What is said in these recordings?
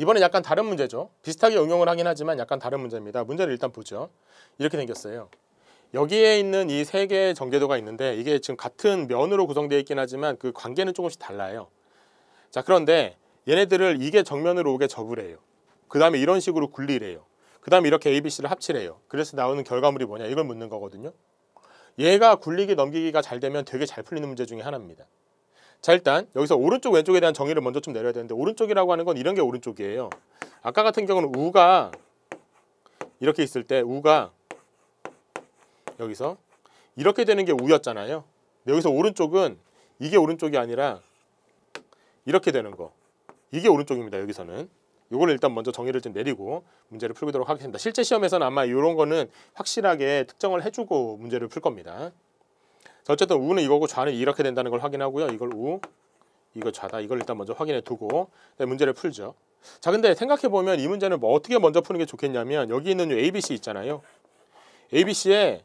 이번엔 약간 다른 문제죠. 비슷하게 응용을 하긴 하지만 약간 다른 문제입니다. 문제를 일단 보죠. 이렇게 생겼어요. 여기에 있는 이 세 개의 전개도가 있는데 이게 지금 같은 면으로 구성되어 있긴 하지만 그 관계는 조금씩 달라요. 자 그런데 얘네들을 이게 정면으로 오게 접으래요. 그 다음에 이런 식으로 굴리래요. 그 다음에 이렇게 ABC를 합치래요. 그래서 나오는 결과물이 뭐냐 이걸 묻는 거거든요. 얘가 굴리기 넘기기가 잘 되면 되게 잘 풀리는 문제 중에 하나입니다. 자 일단 여기서 오른쪽 왼쪽에 대한 정의를 먼저 좀 내려야 되는데 오른쪽이라고 하는 건 이런 게 오른쪽이에요 아까 같은 경우는 우가 이렇게 있을 때 우가 여기서 이렇게 되는 게 우였잖아요 여기서 오른쪽은 이게 오른쪽이 아니라 이렇게 되는 거 이게 오른쪽입니다 여기서는 이걸 일단 먼저 정의를 좀 내리고 문제를 풀도록 하겠습니다 실제 시험에서는 아마 이런 거는 확실하게 특정을 해주고 문제를 풀 겁니다 어쨌든 우는 이거고 좌는 이렇게 된다는 걸 확인하고요. 이걸 우, 이거 좌다. 이걸 일단 먼저 확인해 두고 네, 문제를 풀죠. 자, 근데 생각해 보면 이 문제는 뭐 어떻게 먼저 푸는 게 좋겠냐면 여기 있는 ABC 있잖아요. ABC의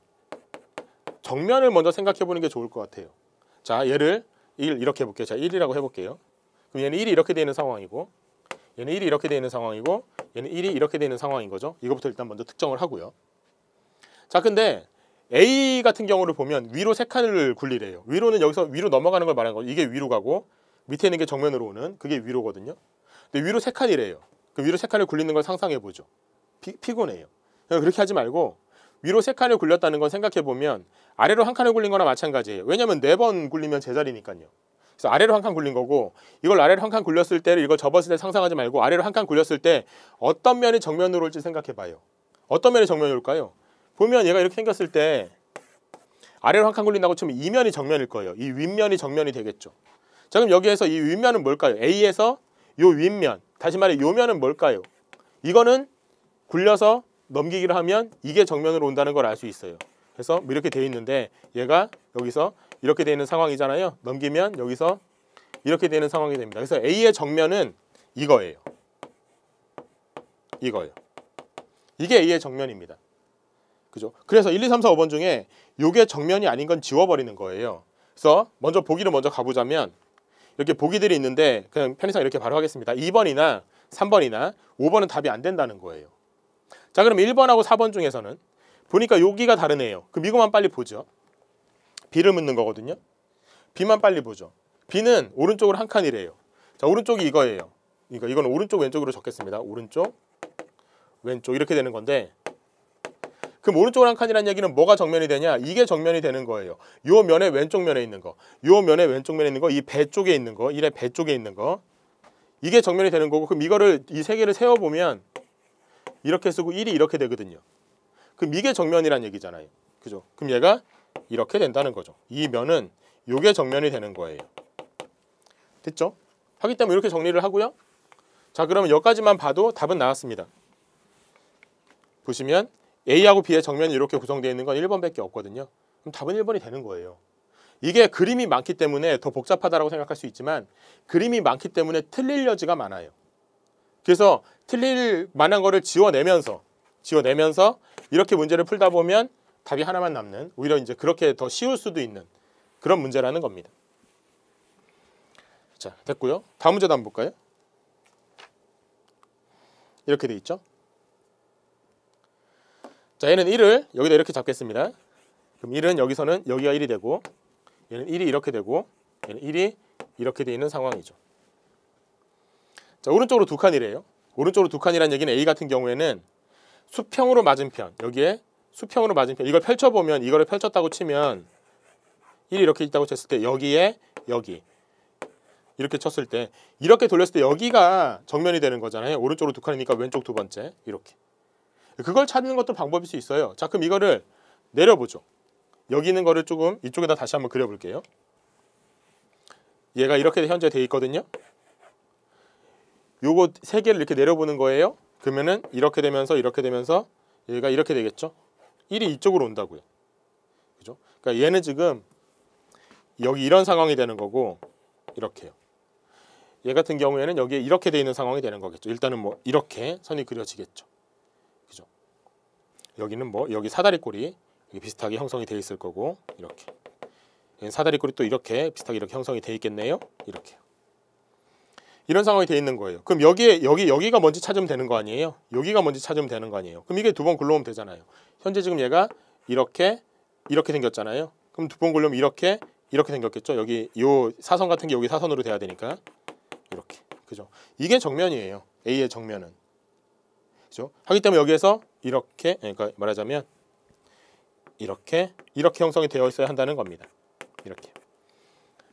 정면을 먼저 생각해 보는 게 좋을 것 같아요. 자, 얘를 1 이렇게 해볼게요. 자, 1이라고 해볼게요. 그럼 얘는 1이 이렇게 되어 있는 상황이고 얘는 1이 이렇게 되어 있는 상황이고 얘는 1이 이렇게 되어 있는 상황인 거죠. 이거부터 일단 먼저 특정을 하고요. 자, 근데 A 같은 경우를 보면 위로 세 칸을 굴리래요. 위로는 여기서 위로 넘어가는 걸 말하는 거죠. 이게 위로 가고 밑에 있는 게 정면으로 오는 그게 위로거든요. 근데 위로 세 칸이래요. 그 위로 세 칸을 굴리는 걸 상상해 보죠. 피곤해요. 그러니까 그렇게 하지 말고 위로 세 칸을 굴렸다는 건 생각해 보면 아래로 한 칸을 굴린 거나 마찬가지예요. 왜냐하면 네 번 굴리면 제자리니까요. 그래서 아래로 한 칸 굴린 거고 이걸 아래로 한 칸 굴렸을 때를 이걸 접었을 때 상상하지 말고 아래로 한 칸 굴렸을 때 어떤 면이 정면으로 올지 생각해 봐요. 어떤 면이 정면으로 올까요? 보면 얘가 이렇게 생겼을 때 아래로 한 칸 굴린다고 치면 이면이 정면일 거예요. 이 윗면이 정면이 되겠죠. 자 그럼 여기에서 이 윗면은 뭘까요? A에서 이 윗면, 다시 말해 요 면은 뭘까요? 이거는 굴려서 넘기기를 하면 이게 정면으로 온다는 걸 알 수 있어요. 그래서 이렇게 돼 있는데 얘가 여기서 이렇게 되어 있는 상황이잖아요. 넘기면 여기서 이렇게 되는 상황이 됩니다. 그래서 A의 정면은 이거예요. 이거예요. 이게 A의 정면입니다. 그죠? 그래서 1, 2, 3, 4, 5번 중에 요게 정면이 아닌 건 지워버리는 거예요. 그래서 먼저 보기를 먼저 가보자면 이렇게 보기들이 있는데 그냥 편의상 이렇게 바로 하겠습니다. 2번이나 3번이나 5번은 답이 안 된다는 거예요. 자 그럼 1번하고 4번 중에서는 보니까 여기가 다르네요. 그럼 이거만 빨리 보죠. B를 묻는 거거든요. B만 빨리 보죠. B는 오른쪽으로 한 칸이래요. 자 오른쪽이 이거예요. 그러니까 이건 오른쪽 왼쪽으로 적겠습니다. 오른쪽 왼쪽 이렇게 되는 건데 그럼 오른쪽으로한 칸이라는 얘기는 뭐가 정면이 되냐? 이게 정면이 되는 거예요. 요 면에 왼쪽 면에 있는 거, 요 면에 왼쪽 면에 있는 거, 이 배 쪽에 있는 거, 이래 배 쪽에 있는 거. 이게 정면이 되는 거고 그럼 이거를 이 세 개를 세워보면 이렇게 쓰고 1이 이렇게 되거든요. 그럼 이게 정면이란 얘기잖아요. 그죠? 그럼 얘가 이렇게 된다는 거죠. 이 면은 요게 정면이 되는 거예요. 됐죠? 하기 때문에 이렇게 정리를 하고요. 자 그러면 여기까지만 봐도 답은 나왔습니다. 보시면 A하고 B의 정면이 이렇게 구성되어 있는 건 1번밖에 없거든요. 그럼 답은 1번이 되는 거예요. 이게 그림이 많기 때문에 더 복잡하다고 생각할 수 있지만 그림이 많기 때문에 틀릴 여지가 많아요. 그래서 틀릴 만한 거를 지워내면서 지워내면서 이렇게 문제를 풀다 보면 답이 하나만 남는 오히려 이제 그렇게 더 쉬울 수도 있는 그런 문제라는 겁니다. 자 됐고요. 다음 문제도 한번 볼까요? 이렇게 돼 있죠. 자 얘는 1을 여기다 이렇게 잡겠습니다. 그럼 1은 여기서는 여기가 1이 되고 얘는 1이 이렇게 되고 얘는 1이 이렇게 되어 있는 상황이죠. 자 오른쪽으로 두 칸이래요. 오른쪽으로 두 칸이란 얘기는 A 같은 경우에는 수평으로 맞은편 여기에 수평으로 맞은편 이걸 펼쳐보면 이거를 펼쳤다고 치면 1이 이렇게 있다고 쳤을 때 여기에 여기 이렇게 쳤을 때 이렇게 돌렸을 때 여기가 정면이 되는 거잖아요. 오른쪽으로 두 칸이니까 왼쪽 두 번째 이렇게 그걸 찾는 것도 방법일 수 있어요. 자 그럼 이거를 내려보죠. 여기 있는 거를 조금 이쪽에다 다시 한번 그려볼게요. 얘가 이렇게 현재 돼 있거든요. 요거 세 개를 이렇게 내려보는 거예요. 그러면은 이렇게 되면서 이렇게 되면서 얘가 이렇게 되겠죠. 1이 이쪽으로 온다고요. 그죠? 그러니까 얘는 지금 여기 이런 상황이 되는 거고 이렇게요. 얘 같은 경우에는 여기에 이렇게 돼 있는 상황이 되는 거겠죠. 일단은 뭐 이렇게 선이 그려지겠죠. 여기는 뭐 여기 사다리꼴이 비슷하게 형성이 되어 있을 거고 이렇게 사다리꼴이 또 이렇게 비슷하게 이렇게 형성이 되어 있겠네요 이렇게 이런 상황이 되어 있는 거예요 그럼 여기에 여기 여기가 뭔지 찾으면 되는 거 아니에요 여기가 뭔지 찾으면 되는 거 아니에요 그럼 이게 두 번 굴러오면 되잖아요 현재 지금 얘가 이렇게 이렇게 생겼잖아요 그럼 두 번 굴러오면 이렇게 이렇게 생겼겠죠 여기 요 사선 같은 게 여기 사선으로 돼야 되니까 이렇게 그죠 이게 정면이에요 A의 정면은 그죠 하기 때문에 여기에서 이렇게 예, 그러니까 말하자면 이렇게 이렇게 형성이 되어 있어야 한다는 겁니다. 이렇게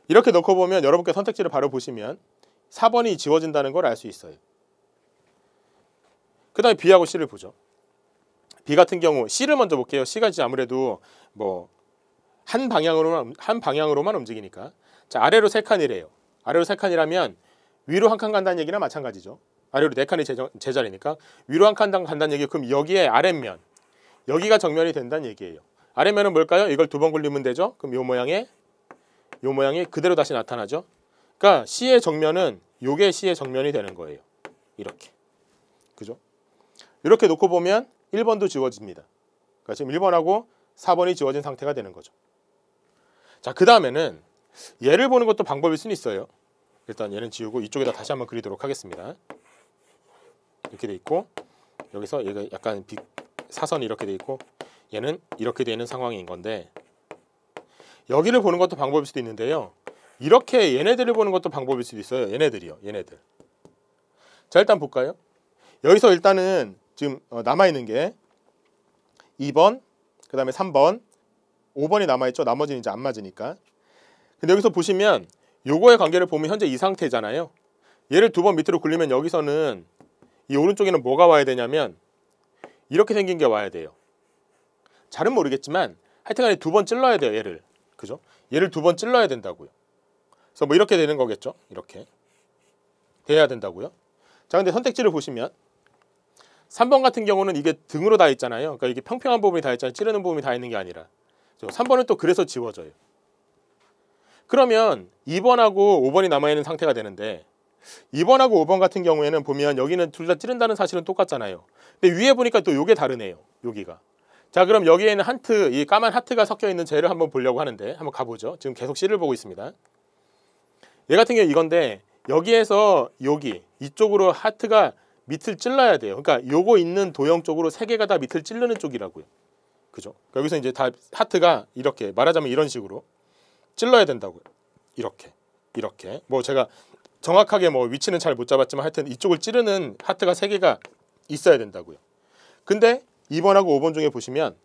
이렇게 놓고 보면 여러분께 선택지를 바로 보시면 4번이 지워진다는 걸 알 수 있어요. 그 다음에 B하고 C를 보죠. B 같은 경우 C를 먼저 볼게요. C가 이제 아무래도 뭐 한 방향으로만 한 방향으로만 움직이니까 자 아래로 세 칸이래요. 아래로 세 칸이라면 위로 한 칸 간다는 얘기나 마찬가지죠. 아래로 네 칸이 제자리니까 위로 한 칸당 간다는 얘기 그럼 여기에 아랫면 여기가 정면이 된다는 얘기예요. 아랫면은 뭘까요? 이걸 두 번 굴리면 되죠. 그럼 이 모양에 이 모양이 그대로 다시 나타나죠. 그러니까 C의 정면은 요게 C의 정면이 되는 거예요. 이렇게. 그죠? 이렇게 놓고 보면 1번도 지워집니다. 그러니까 지금 1번하고 4번이 지워진 상태가 되는 거죠. 자, 그 다음에는 얘를 보는 것도 방법일 수는 있어요. 일단 얘는 지우고 이쪽에다 다시 한번 그리도록 하겠습니다. 이렇게 돼 있고 여기서 얘가 약간 빛 사선이 이렇게 돼 있고 얘는 이렇게 되는 상황인 건데 여기를 보는 것도 방법일 수도 있는데요. 이렇게 얘네들을 보는 것도 방법일 수도 있어요. 얘네들이요. 얘네들. 자 일단 볼까요? 여기서 일단은 지금 어, 남아있는 게 2번 그 다음에 3번 5번이 남아있죠. 나머지는 이제 안 맞으니까. 근데 여기서 보시면 요거의 관계를 보면 현재 이 상태잖아요. 얘를 두 번 밑으로 굴리면 여기서는 이 오른쪽에는 뭐가 와야 되냐면 이렇게 생긴 게 와야 돼요. 잘은 모르겠지만 하여튼간에 두 번 찔러야 돼요. 얘를. 그죠? 얘를 두 번 찔러야 된다고요. 그래서 뭐 이렇게 되는 거겠죠. 이렇게. 돼야 된다고요. 자 근데 선택지를 보시면 3번 같은 경우는 이게 등으로 다 있잖아요. 그러니까 이게 평평한 부분이 다 있잖아요. 찌르는 부분이 다 있는 게 아니라. 3번은 또 그래서 지워져요. 그러면 2번하고 5번이 남아있는 상태가 되는데 2번하고 5번 같은 경우에는 보면 여기는 둘 다 찌른다는 사실은 똑같잖아요. 근데 위에 보니까 또 요게 다르네요. 여기가. 자 그럼 여기에는 한트, 이 까만 하트가 섞여 있는 젤을 한번 보려고 하는데 한번 가보죠. 지금 계속 씨를 보고 있습니다. 얘 같은 경우 이건데 여기에서 여기 이쪽으로 하트가 밑을 찔러야 돼요. 그러니까 요거 있는 도형 쪽으로 세 개가 다 밑을 찌르는 쪽이라고요. 그죠? 그러니까 여기서 이제 다 하트가 이렇게 말하자면 이런 식으로 찔러야 된다고요. 이렇게 이렇게 뭐 제가 정확하게 뭐 위치는 잘 못 잡았지만 하여튼 이쪽을 찌르는 하트가 세개가 있어야 된다고요. 근데 2번하고 5번 중에 보시면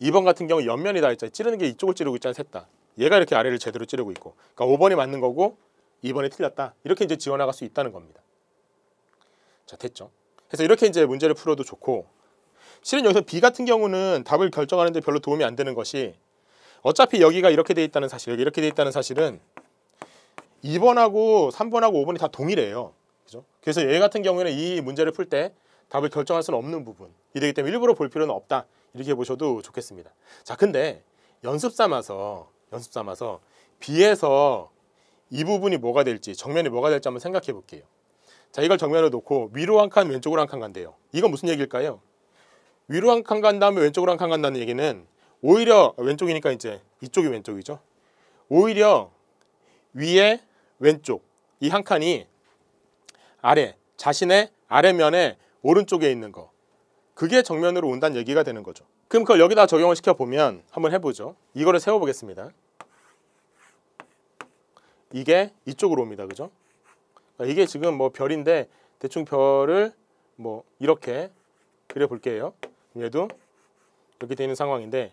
2번 같은 경우 옆면이 다 있잖아요. 찌르는 게 이쪽을 찌르고 있잖아요. 셋 다. 얘가 이렇게 아래를 제대로 찌르고 있고 그러니까 5번이 맞는 거고 2번이 틀렸다. 이렇게 이제 지원할수 있다는 겁니다. 자 됐죠. 그래서 이렇게 이제 문제를 풀어도 좋고 실은 여기서 B 같은 경우는 답을 결정하는데 별로 도움이 안 되는 것이 어차피 여기가 이렇게 돼 있다는 사실 여기 이렇게 돼 있다는 사실은 2번하고 3번하고 5번이 다 동일해요. 그죠? 그래서 얘 같은 경우에는 이 문제를 풀 때 답을 결정할 수는 없는 부분이 되기 때문에 일부러 볼 필요는 없다. 이렇게 보셔도 좋겠습니다. 자, 근데 연습 삼아서 연습 삼아서 B에서 이 부분이 뭐가 될지 정면이 뭐가 될지 한번 생각해 볼게요. 자, 이걸 정면으로 놓고 위로 한 칸, 왼쪽으로 한 칸 간대요. 이건 무슨 얘기일까요? 위로 한 칸 간 다음에 왼쪽으로 한 칸 간다는 얘기는 오히려 아, 왼쪽이니까 이제 이쪽이 왼쪽이죠. 오히려 위에 왼쪽 이 한 칸이 아래 자신의 아래면에 오른쪽에 있는 거 그게 정면으로 온다는 얘기가 되는 거죠. 그럼 그걸 여기다 적용을 시켜보면 한번 해보죠. 이거를 세워보겠습니다. 이게 이쪽으로 옵니다. 그죠? 아, 이게 지금 뭐 별인데 대충 별을 뭐 이렇게 그려볼게요. 얘도 이렇게 되는 상황인데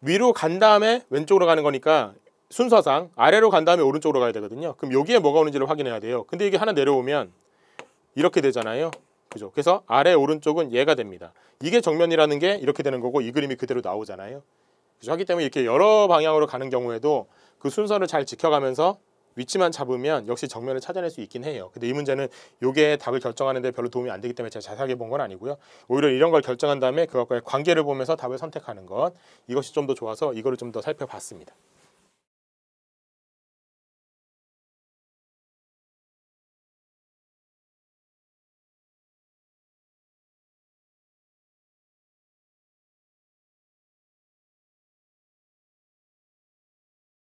위로 간 다음에 왼쪽으로 가는 거니까 순서상 아래로 간 다음에 오른쪽으로 가야 되거든요. 그럼 여기에 뭐가 오는지를 확인해야 돼요. 근데 이게 하나 내려오면 이렇게 되잖아요. 그죠? 그래서 아래 오른쪽은 얘가 됩니다. 이게 정면이라는 게 이렇게 되는 거고 이 그림이 그대로 나오잖아요. 그죠? 하기 때문에 이렇게 여러 방향으로 가는 경우에도 그 순서를 잘 지켜가면서 위치만 잡으면 역시 정면을 찾아낼 수 있긴 해요. 근데 이 문제는 요게 답을 결정하는데 별로 도움이 안 되기 때문에 제가 자세하게 본 건 아니고요. 오히려 이런 걸 결정한 다음에 그것과의 관계를 보면서 답을 선택하는 것 이것이 좀 더 좋아서 이거를 좀 더 살펴봤습니다.